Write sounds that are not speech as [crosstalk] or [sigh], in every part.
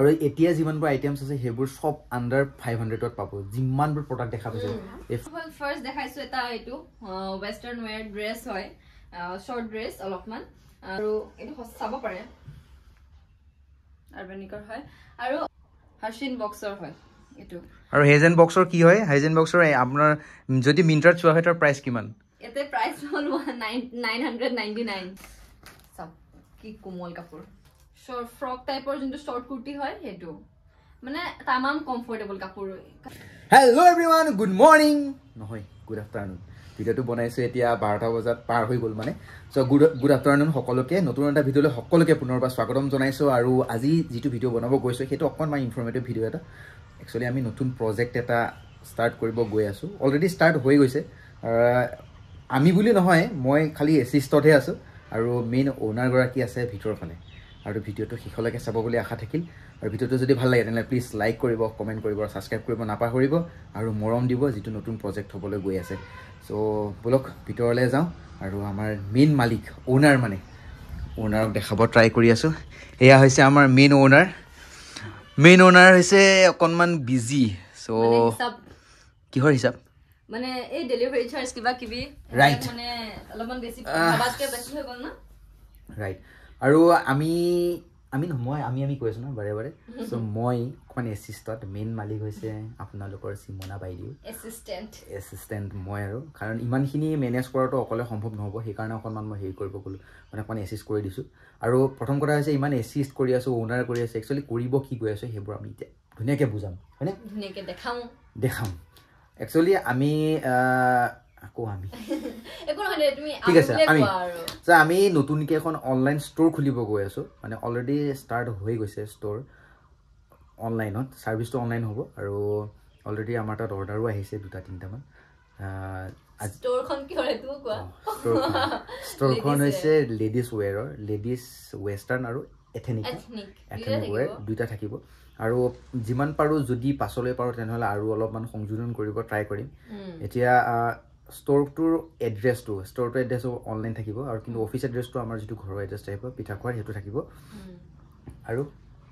আৰু এতিয়া যিমানবোৰ আইটেমছ আছে সেইবোৰ চব আণ্ডাৰ ফাইভ হাণ্ড্ৰেডত পাব যিমানবোৰ প্ৰডাক্ট দেখা পাইছে ফাৰ্ষ্ট দেখাইছো এটা এইটো ৱেষ্টাৰ্ণ ৱেৰ ড্ৰেছ হয় শ্বৰ্ট ড্ৰেছ অলপমান আৰু এইটো চাব পাৰে আৰ্বেনিকৰ হয় আৰু হাৰ্চিন বক্সৰ হয় এইটো আৰু হেজেন বক্সৰ কি হয় হেজেন বক্সৰ আপোনাৰ যদি মিন্ট্ৰাত চোৱা হয় তাৰ প্ৰাইচ কিমান ইয়াতে প্ৰাইচ হ'ল nine nine hundred ninety nine চাওক কি কোমল কাপোৰ ফ্ৰক টাইপৰ যোনটো শ্বৰ্ট কুৰ্তি হয় সেইটো মানে তামাম কমফৰ্টেবল কাপোৰ হেল্ল' এভৰিৱান গুড মৰ্ণিং নহয় গুড আফটাৰনুন ভিডিঅ'টো বনাইছোঁ এতিয়া বাৰটা বজাত পাৰ হৈ গ'ল মানে চ' গুড গুড আফটাৰনুন সকলোকে নতুন এটা ভিডিঅ'লৈ সকলোকে পুনৰবাৰ স্বাগতম জনাইছোঁ আৰু আজি যিটো ভিডিঅ' বনাব গৈছোঁ সেইটো অকণমান ইনফৰ্মেটিভ ভিডিঅ' এটা একচুৱেলি আমি নতুন প্ৰজেক্ট এটা ষ্টাৰ্ট কৰিব গৈ আছোঁ অলৰেডি ষ্টাৰ্ট হৈ গৈছে আমি বুলি নহয় মই খালি এচিষ্টতহে আছোঁ আৰু মেইন অ'নাৰগৰাকী আছে ভিতৰৰ ফালে আৰু ভিডিঅ'টো শেষলৈকে চাব বুলি আশা থাকিল আৰু ভিডিঅ'টো যদি ভাল লাগে তেনেহ'লে প্লিজ লাইক কৰিব কমেণ্ট কৰিব ছাবস্ক্ৰাইব কৰিব নাপাহৰিব আৰু মৰম দিব যিটো নতুন প্ৰজেক্ট হ'বলৈ গৈ আছে চ' বোলক ভিতৰলৈ যাওঁ আৰু আমাৰ মেইন মালিক অ'নাৰ মানে অ'নাৰক দেখাব ট্ৰাই কৰি আছোঁ সেয়া হৈছে আমাৰ মেইন অ'নাৰ মেইন অ'নাৰ হৈছে অকণমান বিজি চ' কিহৰ হিচাপ মানে ৰাইট আৰু আমি আমি মই আমি আমি কৈ আছো ন বাৰে বাৰে চ' মই অকণমান এচিষ্টত মেইন মালিক হৈছে আপোনালোকৰ চিমনা বাইদেউ এচিষ্টেণ্ট এচিষ্টেণ্ট মই আৰু কাৰণ ইমানখিনি মেনেজ কৰাটো অকলে সম্ভৱ নহ'ব সেইকাৰণে অকণমান মই হেৰি কৰিব গ'লোঁ মানে অকণমান এচিষ্ট কৰি দিছোঁ আৰু প্ৰথম কথা হৈছে ইমান এচিষ্ট কৰি আছোঁ অ'নাৰ কৰি আছোঁ একচুৱেলি কৰিব কি কৰি আছোঁ সেইবোৰ আমি এতিয়া ধুনীয়াকৈ বুজাম হয়নে ধুনীয়াকৈ দেখাম দেখাম একচুৱেলি আমি আকৌ আমি [laughs] ঠিক আছে আমি ছাৰ আমি নতুনকৈ এখন অনলাইন ষ্ট'ৰ খুলিব গৈ আছোঁ মানে অলৰেডি ষ্টাৰ্ট হৈ গৈছে ষ্ট'ৰ অনলাইনত ছাৰ্ভিচটো অনলাইন হ'ব আৰু অলৰেডি আমাৰ তাত অৰ্ডাৰো আহিছে দুটা তিনিটামান ষ্ট'ৰখন [laughs] হৈছে লেডিজ ৱেৰৰ লেডিজ ৱেষ্টাৰ্ণ আৰু এথেনিক এথেনিক ৱেৰ দুয়োটা থাকিব আৰু যিমান পাৰোঁ যদি পাছলৈ পাৰোঁ তেনেহ'লে আৰু অলপমান সংযোজন কৰিব ট্ৰাই কৰিম এতিয়া ষ্ট'ৰটোৰ এড্ৰেছটো ষ্ট'ৰটোৰ এড্ৰেছো অনলাইন থাকিব আৰু কিন্তু অফিচ এড্ৰেছটো আমাৰ যিটো ঘৰৰ এড্ৰেছ থাকিব পিঠা খোৱাৰ সেইটো থাকিব আৰু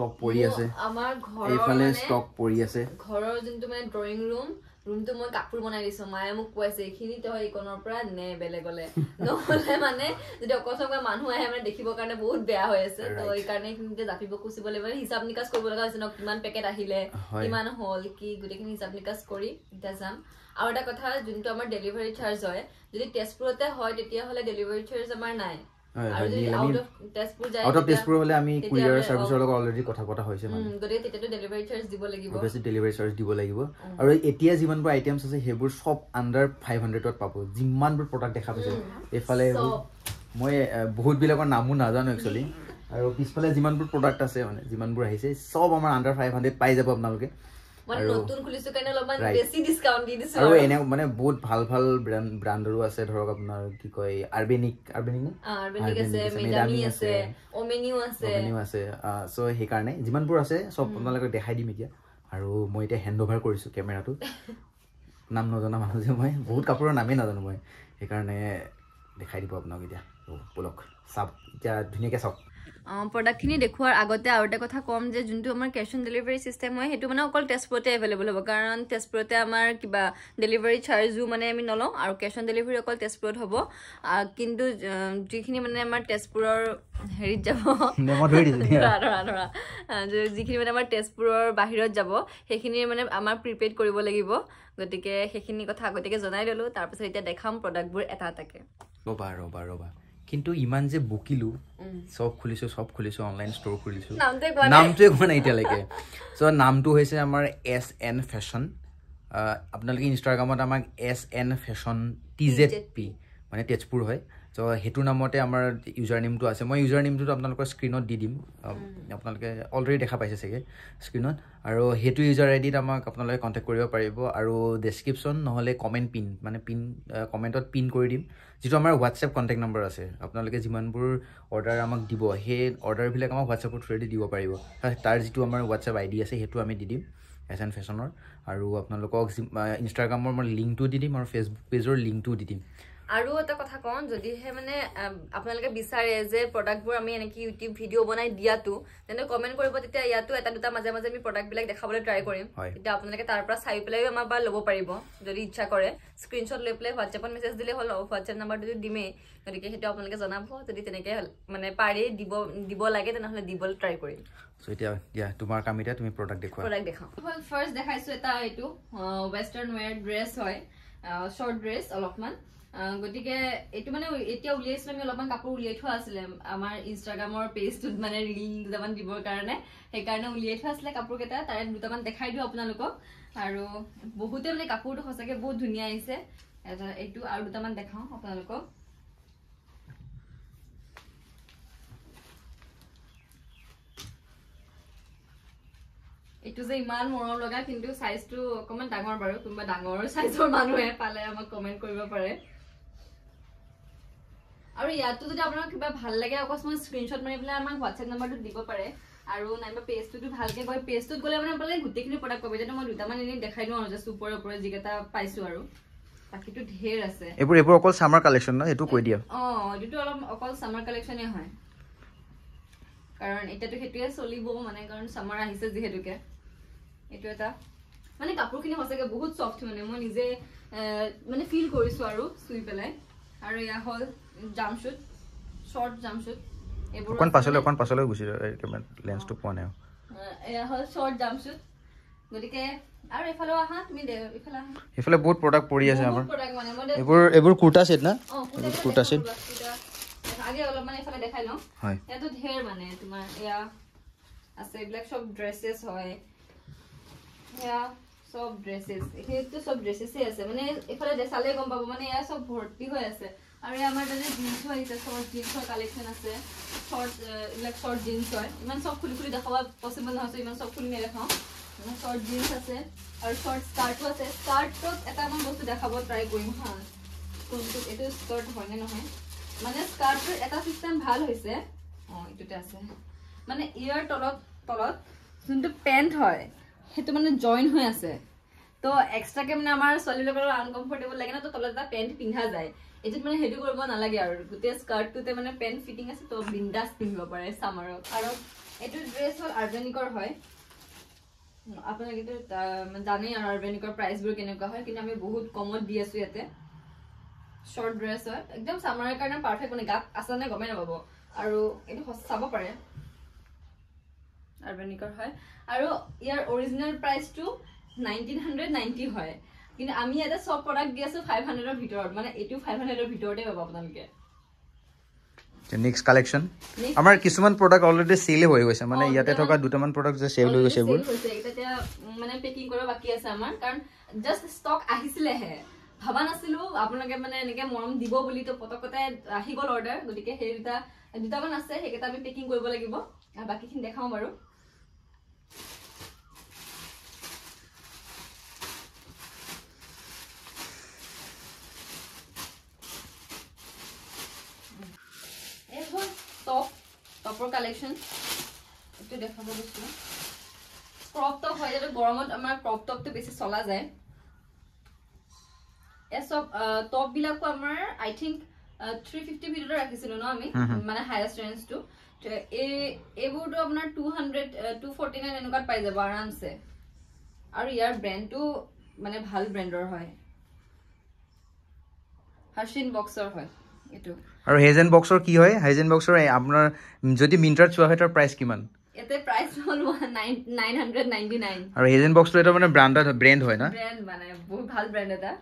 ষ্টক পৰি আছে আমাৰ ঘৰৰ এইফালে ষ্টক পৰি আছে ঘৰৰ যোনটো মানে ড্ৰয়িং ৰুম ৰুমটো মই কাপোৰ বনাই দিছো মায়ে মোক কৈছে এইখিনি তই এইকণৰ পৰা নে বেলেগলে [laughs] নহলে মানে যদি অকল চকলে মানুহ আহে মানে দেখিবৰ কাৰণে বহুত বেয়া হৈ আছে ত' এইকাৰণে এইখিনিতে জাপিব খুচিব লাগিব হিচাপ নিকাজ কৰিব লগা হৈছে ন কিমান পেকেট আহিলে কিমান হ'ল কি গোটেইখিনি হিচাপ নিকাজ কৰি এতিয়া যাম আৰু এটা কথা যোনটো আমাৰ ডেলিভাৰী চাৰ্জ হয় যদি তেজপুৰতে হয় তেতিয়াহ'লে ডেলিভাৰী চাৰ্জ আমাৰ নাই আৰু এতিয়া যিমান আইটেমছ আছে সেইবোৰ চব আণ্ডাৰ ফাইভ হাণ্ড্ৰেডত পাব যিমানবোৰ প্ৰডাক্ট দেখা পাইছে এইফালে মই বহুতবিলাকৰ নামো নাজানো একচুৱেলি আৰু পিছফালে যিমানবোৰ প্ৰডাক্ট আছে মানে যিমানবোৰ আহিছে চব আমাৰ আণ্ডাৰ ফাইভ হাণ্ড্ৰেড পাই যাব আপোনালোকে আৰু এনে মানে বহুত ভাল ভাল ব্ৰাণ্ডৰো আছে ধৰক আপোনাৰ কি কয় আৰ্বেনিক আৰ্বেনিক নেকিও আছে চ' সেইকাৰণে যিমানবোৰ আছে চব আপোনালোকক দেখাই দিম এতিয়া আৰু মই এতিয়া হেণ্ড অভাৰ কৰিছোঁ কেমেৰাটো [laughs] নাম নজনা মানুহ যে মই বহুত কাপোৰৰ নামেই নাজানো মই সেইকাৰণে দেখাই দিব আপোনাক এতিয়া বোলক চাওক এতিয়া ধুনীয়াকৈ চাওক প্ৰডাক্টখিনি দেখুওৱাৰ আগতে আৰু এটা কথা ক'ম যে যোনটো আমাৰ কেছ অন ডেলিভাৰী ছিষ্টেম হয় সেইটো মানে অকল তেজপুৰতে এভেইলেবল হ'ব কাৰণ তেজপুৰতে আমাৰ কিবা ডেলিভাৰী চাৰ্জো মানে আমি নলওঁ আৰু কেছ অন ডেলিভাৰী অকল তেজপুৰত হ'ব কিন্তু যিখিনি মানে আমাৰ তেজপুৰৰ হেৰিত যাব যিখিনি মানে আমাৰ তেজপুৰৰ বাহিৰত যাব সেইখিনিৰ মানে আমাৰ প্ৰিপেড কৰিব লাগিব গতিকে সেইখিনি কথা আগতীয়াকৈ জনাই ল'লোঁ তাৰপিছত এতিয়া দেখাম প্ৰডাক্টবোৰ এটা এটাকৈ ৰ'বা ৰ'বা ৰ'বা কিন্তু ইমান যে বকিলো চব খুলিছো চব খুলিছো অনলাইন ষ্ট'ৰ খুলিছো নামটোৱে কোৱা নাই এতিয়ালৈকে চ' নামটো হৈছে আমাৰ এছ এন ফেশ্বন আপোনালোকে ইনষ্টাগ্ৰামত আমাক S N fashion T Z P মানে তেজপুৰ হয় চ' সেইটো নামতে আমাৰ ইউজাৰ নেমটো আছে মই ইউজাৰ নেমটো আপোনালোকৰ স্ক্ৰীণত দি দিম আপোনালোকে অলৰেডি দেখা পাইছে চাগে স্ক্ৰীণত আৰু সেইটো ইউজাৰ আইডিত আমাক আপোনালোকে কণ্টেক্ট কৰিব পাৰিব আৰু ডেছক্ৰিপশ্যন নহ'লে কমেণ্ট পিন মানে পিন কমেণ্টত পিন কৰি দিম যিটো আমাৰ হোৱাটছএপ কণ্টেক্ট নম্বৰ আছে আপোনালোকে যিমানবোৰ অৰ্ডাৰ আমাক দিব সেই অৰ্ডাৰবিলাক আমাক হোৱাটছএপৰ থ্ৰুৱেদি দিব পাৰিব তাৰ যিটো আমাৰ হোৱাটছএপ আইডি আছে সেইটো আমি দি দিম এছ এণ্ড ফেশ্বনৰ আৰু আপোনালোকক ইনষ্টাগ্ৰামৰ মই লিংকটো দি দিম আৰু ফেচবুক পেজৰ লিংকটোও দি দিম আৰু এটা কথা কওঁ যদিহে মানে আপোনালোকে বিচাৰে যে প্ৰডাক্টবোৰ আমি এনেকৈ ইউটিউব ভিডিঅ' বনাই দিয়াটো তেন্তে কমেণ্ট কৰিব তেতিয়া ইয়াতো এটা দুটা মাজে মাজে আমি প্ৰডাক্টবিলাক দেখাবলৈ ট্ৰাই কৰিম তেতিয়া আপোনালোকে তাৰ পৰা চাই পেলাইও আমাৰ পৰা ল'ব পাৰিব যদি ইচ্ছা কৰে স্ক্ৰীণশ্বট লৈ পেলাই হোৱাটছএপত মেছেজ দিলে হ'ল হোৱাটছএপ নাম্বাৰটো যদি দিমেই গতিকে সেইটো আপোনালোকে জনাব যদি তেনেকৈ মানে পাৰি দিব দিব লাগে তেনেহ'লে দিবলৈ ট্ৰাই কৰিম ৱেষ্টাৰ্ণ ৱেৰ ড্ৰেছ হয় শ্বৰ্ট ড্ৰেছ অলপমান গতিকে এইটো মানে এতিয়া উলিয়াইছিলো আমি অলপমান কাপোৰ উলিয়াই থোৱা আছিলে আমাৰ ইনষ্টাগ্ৰামৰ পেজটোত মানে ৰিল দুটামান দিবৰ কাৰণে সেইকাৰণে উলিয়াই থোৱা আছিলে কাপোৰকেইটা তাৰে দুটামান দেখাই দিওঁ আপোনালোকক আৰু বহুতে মানে কাপোৰটো সঁচাকৈ বহুত ধুনীয়া আহিছে এইটো আৰু দুটামান দেখাওঁ আপোনালোকক এইটো যে ইমান মৰম লগা কিন্তু চাইজটো অকণমান ডাঙৰ বাৰু কোনোবা ডাঙৰ চাইজৰ মানুহে পালে আমাক কমেণ্ট কৰিব পাৰে আৰু ইয়াতো যদি আপোনাৰ কিবা ভাল লাগে অকস্মাত স্ক্ৰীনশ্বট মাৰি পেলাই আমাক হোৱাটছএপ নাম্বাৰটো দিব পাৰে আৰু নাইবা পেষ্টটোতো ভালকৈ কয় পেষ্টটোত গ'লে মানে পালে গোটেইখিনি প্ৰডাক্ট পাব যেতিয়া মই দুটামান এনেই দেখাই দিওঁ আৰু জাষ্ট ওপৰৰ ওপৰত যিকেইটা পাইছোঁ আৰু বাকীটো ঢেৰ আছে এইবোৰ এইবোৰ অকল চামাৰ কালেকশ্যন ন সেইটো কৈ দিয়া অঁ এইটোতো অলপ অকল চামাৰ কালেকশ্যনেই হয় কাৰণ এতিয়াতো সেইটোৱে চলিব মানে কাৰণ চামাৰ আহিছে যিহেতুকে এইটো এটা মানে কাপোৰখিনি সঁচাকৈ বহুত চফ্ট মানে মই নিজে মানে ফিল কৰিছোঁ আৰু চুই পেলাই আৰু এয়া হ'ল জাম্পশ্বুট শ্বৰ্ট জাম্পশ্বুট এইবোৰ কুৰ্তা চেট না কুৰ্তা চেট আগে অলপমান এফালে দেখাই লওঁ ইয়াতো ঢেৰ মানে তোমাৰ এয়া আছে এইবিলাক চব ড্ৰেছেছ হয় সেয়া চব ড্ৰেছেছ এইখিনিতো চব ড্ৰেছেছেই আছে মানে এইফালে দেখালেই গম পাব মানে এয়া চব ভৰ্তি হৈ আছে আৰু আমাৰ তাতে জিন্সো আহিছে চৰ্ট জিন্সৰ কালেকশ্যন আছে চৰ্ট এইবিলাক চৰ্ট জিন্স হয় ইমান চব খুলি খুলি দেখাব পচিবল নহয় ইমান চব খুলি নেদেখাওঁ ইমান চৰ্ট জিন্স আছে আৰু চৰ্ট স্কাৰ্টো আছে স্কাৰ্টত এটামান বস্তু দেখাব ট্ৰাই কৰিম হা কোনটো এইটো স্কাৰ্ট হয়নে নহয় মানে স্কাৰ্টটোৰ এটা চিষ্টেম ভাল হৈছে অঁ এইটোতে আছে মানে ইয়াৰ তলত তলত যোনটো পেণ্ট হয় সেইটো মানে জইন হৈ আছে তো এক্সট্ৰাকৈ মানে আমাৰ ছোৱালীবিলাকৰ অলপ আনকমফৰ্টেবল লাগে ন তো তলত এটা পেণ্ট পিন্ধা যায় এইটোত মানে সেইটো কৰিব নালাগে আৰু গোটেই স্কাৰ্টটোতে মানে পেণ্ট ফিটিং আছে তো বিন্দাছ পিন্ধিব পাৰে চামাৰত আৰু এইটো ড্ৰেছ হ'ল আৰ্গেনিকৰ হয় আপোনালোকেতো জানেই আৰু আৰ্গেনিকৰ প্ৰাইচবোৰ কেনেকুৱা হয় কিন্তু আমি বহুত কমত দি আছো ইয়াতে শ্বৰ্ট ড্ৰেছ হয় একদম চামাৰৰ কাৰণে পাৰফেক্ট মানে গাত আছে নে গমেই নাপাব আৰু এইটো চাব পাৰে আৰ্বেনিকৰ হয় আৰু ইয়াৰ অৰিজিনেল প্ৰাইচটো নাইনটিন হাণ্ড্ৰেড নাইণ্টি হয় কিন্তু আমি ইয়াতে চব প্ৰডাক্ট দি আছোঁ ফাইভ হাণ্ড্ৰেডৰ ভিতৰত মানে এইটো ফাইভ হাণ্ড্ৰেডৰ ভিতৰতে পাব আপোনালোকে নেক্সট কালেকশ্যন আমাৰ কিছুমান প্ৰডাক্ট অলৰেডি চেল হৈ গৈছে মানে oh, ইয়াতে থকা দুটামান প্ৰডাক্ট যে চেল oh, হৈ গৈছে এইবোৰ মানে পেকিং কৰা বাকী আছে আমাৰ কাৰণ জাষ্ট ষ্টক আহিছিলেহে ভাবা নাছিলো আপোনালোকে মানে এনেকে মৰম দিব বুলি তো পতকতে আহি গ'ল অৰ্ডাৰ গতিকে সেই দুটা দুটামান আছে সেইকেইটা আমি পেকিং কৰিব লাগিব বাকীখিনি দেখাওঁ বাৰু কালেকশ্যন এইটো দেখাব বস্তু ক্ৰপ টপ হয় যাতে গৰমত আমাৰ ক্ৰপ টপটো বেছি চলা যায় টপ বিলাকো আমাৰ আই থিংক থ্ৰী ফিফটি ভিতৰত ৰাখিছিলো ন আমি মানে হায়েষ্ট ৰেঞ্জটো এইবোৰটো আপোনাৰ two hundred two forty nine এনেকুৱাত পাই যাব আৰামছে আৰু ইয়াৰ ব্ৰেণ্ডটো মানে ভাল ব্ৰেণ্ডৰ হয় হাৰ্চিন বক্সৰ হয় এইটো আৰু হেজেন বক্সৰ কি হয় হেজেন বক্সৰ আপোনাৰ যদি মিন্ট্ৰাত চোৱা হয় তাৰ প্ৰাইচ কিমান ইয়াতে প্ৰাইচ হ'ল nine nine hundred ninety nine আৰু হেজেন বক্সটো এটা মানে ব্ৰাণ্ড ব্ৰেণ্ড হয় ন ব্ৰেণ্ড মানে বহুত ভাল ব্ৰেণ্ড এটা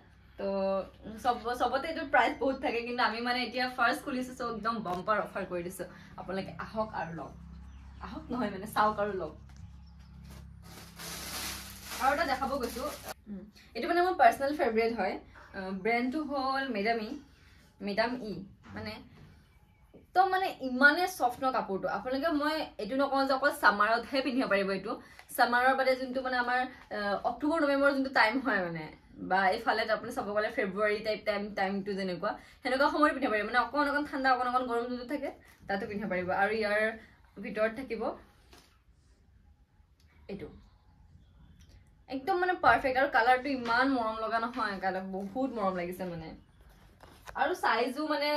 সবতে এইটো প্ৰাইচ বহুত থাকে কিন্তু আমি মানে এতিয়া ফাৰ্ষ্ট খুলিছোঁ চ' একদম বম্পাৰ অফাৰ কৰি দিছোঁ আপোনালোকে আহক আৰু লওক আহক নহয় মানে চাওক আৰু লওক আৰু এটা দেখাব গৈছোঁ এইটো মানে মোৰ পাৰ্চনেল ফেভৰেট হয় ব্ৰেণ্ডটো হ'ল মেডাম ই মেডাম ই মানে একদম মানে ইমানেই চফ্ট নহয় কাপোৰটো আপোনালোকে মই এইটো নকওঁ যে অকল চামাৰতহে পিন্ধিব পাৰিব এইটো চামাৰৰ বাদে যোনটো মানে আমাৰ অক্টোবৰ নৱেম্বৰ যোনটো টাইম হয় মানে বা এইফালে আপুনি চাব গ'লে ফেব্ৰুৱাৰী টাইপ টাইম টাইমটো যেনেকুৱা সেনেকুৱা সময়ত পিন্ধিব পাৰিব মানে অকণ অকণ ঠাণ্ডা অকণ অকণ গৰম যোনটো থাকে তাতো পিন্ধিব পাৰিব আৰু ইয়াৰ ভিতৰত থাকিব এইটো একদম মানে পাৰফেক্ট আৰু কালাৰটো ইমান মৰম লগা নহয় কালাৰ বহুত মৰম লাগিছে মানে আৰু চাইজো মানে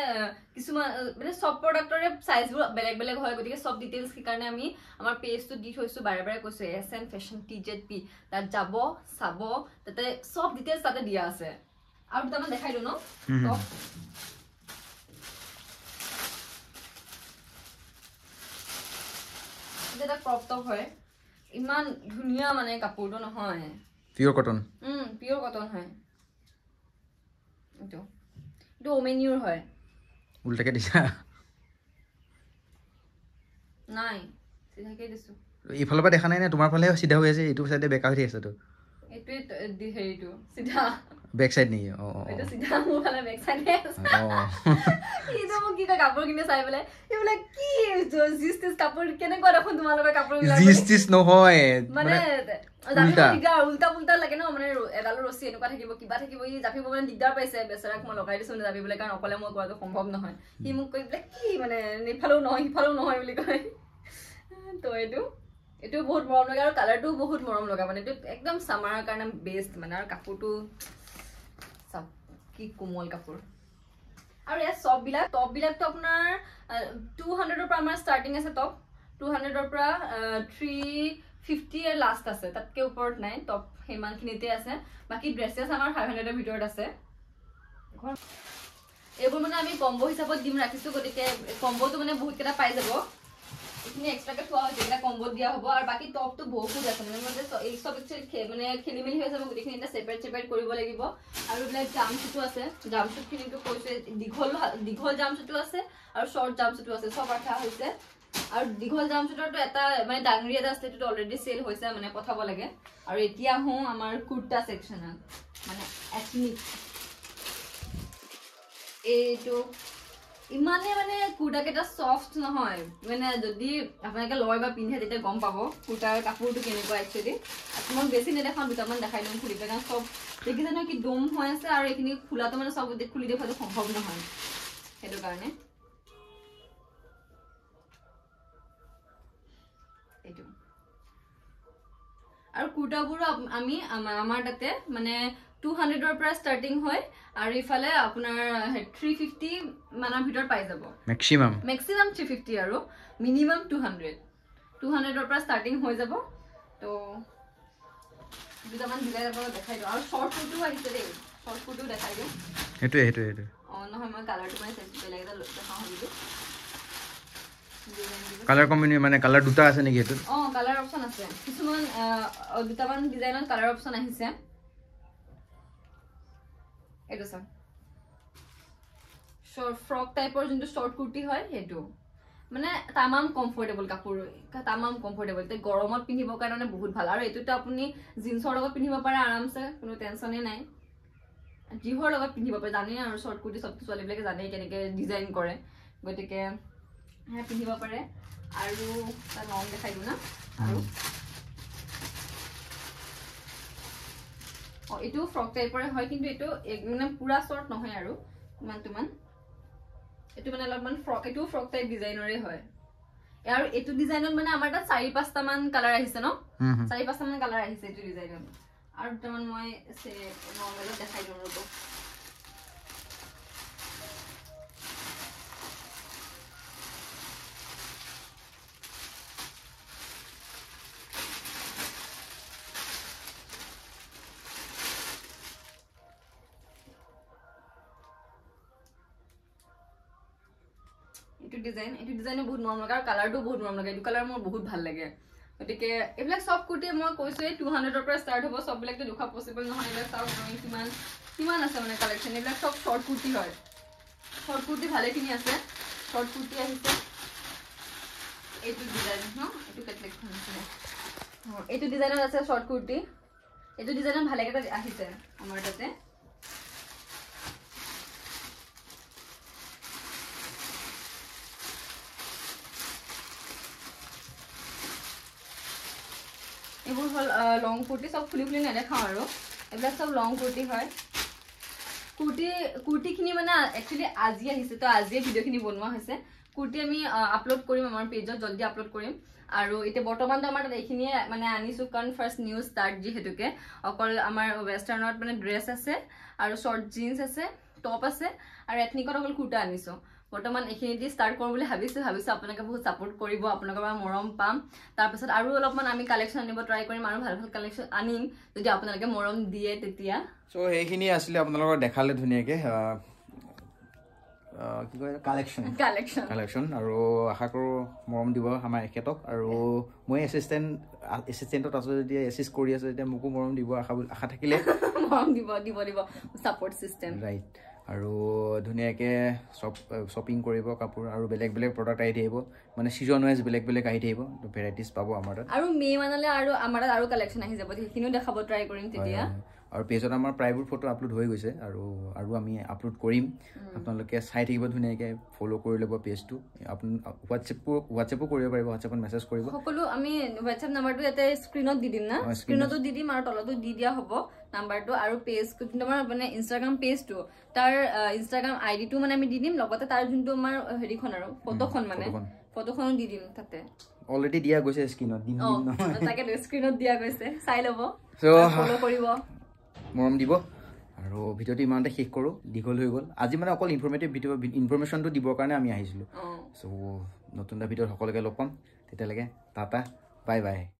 কিছুমান মানে চব প্ৰডাক্টৰে চাইজবোৰ বেলেগ বেলেগ হয় গতিকে চব ডিটেইলছ সেইকাৰণে আমি আমাৰ পেজটো দি থৈছোঁ বাৰে বাৰে কৈছোঁ S N fashion T Z P তাত যাব চাব তাতে চব ডিটেইলছ তাতে দিয়া আছে আৰু দুটামান দেখাই দিওঁ ন কাপোৰটো নহয় এইটো অমেনিউৰ হয় উল্টাকৈ দিছা নাই চিধাকৈ দিছোঁ এইফালৰ পৰা দেখা নাই নে তোমাৰ ফালে সিধা হৈ আছে এইটো চাইডে বেকা হৈ থাকি আছে তো এইটোৱে হেৰিটো চিধা [laughs] কি বেক চাইড নেকি অঁ অঁ কালাৰটো বহুত মৰম লগা মানে একদম চামাৰৰ কাৰণে বেষ্ট মানে আৰু কাপোৰটো কোমল কাপোৰ আৰু ইয়াত চববিলাক টপবিলাকতো আপোনাৰ টু হাণ্ড্ৰেডৰ পৰা আমাৰ ষ্টাৰ্টিং আছে টপ টু হাণ্ড্ৰেডৰ পৰা থ্ৰী ফিফটি লাষ্ট আছে তাতকৈ ওপৰত নাই টপ সিমানখিনিতে আছে বাকী ড্ৰেছেছ আমাৰ ফাইভ হাণ্ড্ৰেডৰ ভিতৰত আছে এইবোৰ মানে আমি কম্ব হিচাপত দিম ৰাখিছোঁ গতিকে কম্বটো মানে বহুতকেইটা পাই যাব এইখিনি এক্সট্ৰাকে থোৱা হৈছে এইকেইটা কম্বত দিয়া হ'ব আৰু বাকী টপটো বহুত আছে মানে মই যে এই চব মানে খেলি মেলি হৈ যাব গোটেইখিনি এতিয়া চেপাৰেট চেপাৰেট কৰিব লাগিব আৰু এইবিলাক জামচুটো আছে জামচুটখিনিতো কৈছোঁ দীঘল দীঘল জামচুটো আছে আৰু শ্বৰ্ট জামচুটো আছে চব ৰখা হৈছে আৰু দীঘল জামচুটৰতো এটা মানে ডাঙৰি এটা আছিলে সেইটোতো অলৰেডি চেল হৈছে মানে পঠাব লাগে আৰু এতিয়া আহোঁ আমাৰ কুৰ্তা ছেকশ্যনত মানে এথনিক এইটো ইমানে মানে কুৰ্তা কেইটা চফ্ট নহয় মানে যদি আপোনালোকে লয় বা পিন্ধে তেতিয়া গম পাব কুৰ্তাৰ কাপোৰটো কেনেকুৱা একচুৱেলি মই বেছি নেদেখাওঁ দুটামান দেখাই দিওঁ খুলি পেলাই চব দেখিছে নহয় কি দম হৈ আছে আৰু এইখিনি খোলাটো মানে চব খুলি দেখুৱাটো সম্ভৱ নহয় সেইটো কাৰণে আৰু কুৰ্তাবোৰো আমি আমাৰ তাতে মানে টু হাণ্ড্ৰেডৰ পৰা ষ্টাৰ্টিং হয় আৰু ইফালে আপোনাৰ থ্ৰী ফিফটি মানৰ ভিতৰত পাই যাব মেক্সিমাম মেক্সিমাম থ্ৰী ফিফটি আৰু মিনিমাম টু হাণ্ড্ৰেড টু হাণ্ড্ৰেডৰ পৰা ষ্টাৰ্টিং হৈ যাব তো দুটামান দিলে যাব দেখাই দিওঁ আৰু শ্বৰ্ট ফুটো আহিছে দেই শ্বৰ্ট ফুটো দেখাই দিওঁ সেইটোৱে সেইটোৱে সেইটোৱে অঁ নহয় মই কালাৰটো মানে বেলেগ এটা দেখাওঁ ভাবিলোঁ কালাৰ অপশ্যন আছে কিছুমান দুটামান ডিজাইনত কালাৰ অপশ্যন আহিছে এইটো চাওক শ্বৰ্ট ফ্ৰক টাইপৰ যোনটো শ্বৰ্ট কুৰ্তি হয় সেইটো মানে তামাম কমফৰ্টেবল কাপোৰ তামাম কমফৰ্টেবল এতিয়া গৰমত পিন্ধিবৰ কাৰণে বহুত ভাল আৰু এইটোতো আপুনি জিন্সৰ লগত পিন্ধিব পাৰে আৰামছে কোনো টেনশ্যনেই নাই জিহৰ লগত পিন্ধিব পাৰে জানেই আৰু শ্বৰ্ট কুৰ্তি চবটো ছোৱালীবিলাকে জানেই কেনেকৈ ডিজাইন কৰে গতিকে সেয়া পিন্ধিব পাৰে আৰু তাৰ লং দেখাই দিওঁ না আৰু এইটো ফ্ৰক টাইপৰে হয় কিন্তু এইটো মানে পুৰা শ্বৰ্ট নহয় আৰু ইমানটোমান এইটো মানে অলপমান ফ্ৰক এইটো ফ্ৰক টাইপ ডিজাইনৰে হয় আৰু এইটো ডিজাইনত মানে আমাৰ তাত চাৰি পাঁচটামান কালাৰ আহিছে ন চাৰি পাঁচটামান কালাৰ আহিছে এইটো ডিজাইনত আৰু দুটামান মই নৰ্মেলত দেখাই দিওঁ ৰ'ব ডিজাইন এইটো ডিজাইনো বহুত মৰম লাগে আৰু কালাৰটো বহুত মৰম লাগে এইটো কালাৰ মোৰ বহুত ভাল লাগে গতিকে এইবিলাক চব কুৰ্তিয়ে মই এই টু হাণ্ড্ৰেডৰ পৰা ষ্টাৰ্ট হ'ব চববিলাকতো দুশ পচিবল নহয় এইবিলাক চাওক মই কিমান কিমান আছে মানে কালেকশ্যন এইবিলাক চব শ্বৰ্ট কুৰ্তি হয় শ্বৰ্ট কুৰ্তি ভালেখিনি আছে শ্বৰ্ট কুৰ্তি আহিছে এইটো ডিজাইন ন এইটো কালেকশ্যন আছিলে এইটো ডিজাইনত আছে শ্বৰ্ট কুৰ্তি এইটো ডিজাইনত ভালেকেইটা আহিছে আমাৰ তাতে এইবোৰ হ'ল লং কুৰ্তি চব খুলি খুলি নেদেখাওঁ আৰু এইবিলাক চব লং কুৰ্তি হয় কুৰ্তি কুৰ্তিখিনি মানে একচুৱেলি আজি আহিছে তো আজিয়ে ভিডিঅ'খিনি বনোৱা হৈছে কুৰ্তি আমি আপলোড কৰিম আমাৰ পেজত জল্দি আপলোড কৰিম আৰু এতিয়া বৰ্তমানতো আমাৰ তাত এইখিনিয়ে মানে আনিছোঁ কাৰণ ফাৰ্ষ্ট নিউ ষ্টাৰ্ট যিহেতুকে অকল আমাৰ ৱেষ্টাৰ্ণত মানে ড্ৰেছ আছে আৰু শ্বৰ্ট জিন্স আছে টপ আছে আৰু এথনিকত অকল কুৰ্তা আনিছোঁ বৰ্তমান এইখিনিতে ষ্টাৰ্ট কৰোঁ বুলি ভাবিছোঁ ভাবিছোঁ আপোনালোকে বহুত ছাপৰ্ট কৰিব আপোনালোকৰ পৰা মৰম পাম তাৰপিছত আৰু অলপমান আমি কালেকশ্যন আনিব ট্ৰাই কৰিম আৰু ভাল ভাল কালেকশ্যন আনিম যদি আপোনালোকে মৰম দিয়ে তেতিয়া চ' সেইখিনি আছিলে আপোনালোকৰ দেখালে ধুনীয়াকৈ আৰু আশা কৰোঁ মৰম দিব আমাৰ এখেতক আৰু মই এচিষ্টেণ্ট এচিষ্টেণ্টত আছোঁ যেতিয়া এচিষ্ট কৰি আছোঁ তেতিয়া মোকো মৰম দিব আশা আশা থাকিলে [laughs] মৰম দিব দিব দিব ছাপৰ্ট ছিষ্টেম ৰাইট আৰু ধুনীয়াকৈ শ্বপ শ্বপিং কৰিব কাপোৰ আৰু বেলেগ বেলেগ প্ৰডাক্ট আহি থাকিব মানে ছিজন ৱাইজ বেলেগ বেলেগ আহি থাকিব ভেৰাইটিজ পাব আমাৰ তাত আৰু মে মানলৈ আৰু আমাৰ তাত আৰু কালেকশ্যন আহি যাব সেইখিনিও দেখাব ট্ৰাই কৰিম তেতিয়া আৰু পেজত আমাৰ প্ৰায়বোৰ ফটো আপলোড হৈ গৈছে আৰু আৰু আমি আপলোড কৰিম আপোনালোকে চাই থাকিব ধুনীয়াকৈ ফ'ল' কৰি ল'ব পেজটো আপুনি হোৱাটছএপো হোৱাটছএপো কৰিব পাৰিব হোৱাটছএপত মেছেজ কৰিব সকলো আমি হোৱাটছএপ নাম্বাৰটো ইয়াতে স্ক্ৰীণত দি দিম না স্ক্ৰীণতো দি দিম আৰু তলতো দি দিয়া হ'ব নাম্বাৰটো আৰু পেজ যোনটো আমাৰ মানে ইনষ্টাগ্ৰাম পেজটো তাৰ ইনষ্টাগ্ৰাম আই ডিটো মানে আমি দি দিম লগতে তাৰ যোনটো আমাৰ হেৰিখন আৰু ফটোখন মানে ফটোখনো দি দিম তাতে অলৰেডি দিয়া গৈছে স্ক্ৰীণত দিম তাকে স্ক্ৰীণত দিয়া গৈছে চাই ল'ব ফ'ল' কৰিব মৰম দিব আৰু ভিডিঅ'টো ইমানতে শেষ কৰোঁ দীঘল হৈ গ'ল আজি মানে অকল ইনফৰ্মেটিভ ভিডিঅ' ইনফৰ্মেশ্যনটো দিবৰ কাৰণে আমি আহিছিলোঁ চ' নতুন এটা ভিডিঅ'ত সকলোকে লগ পাম তেতিয়ালৈকে টাটা বাই বাই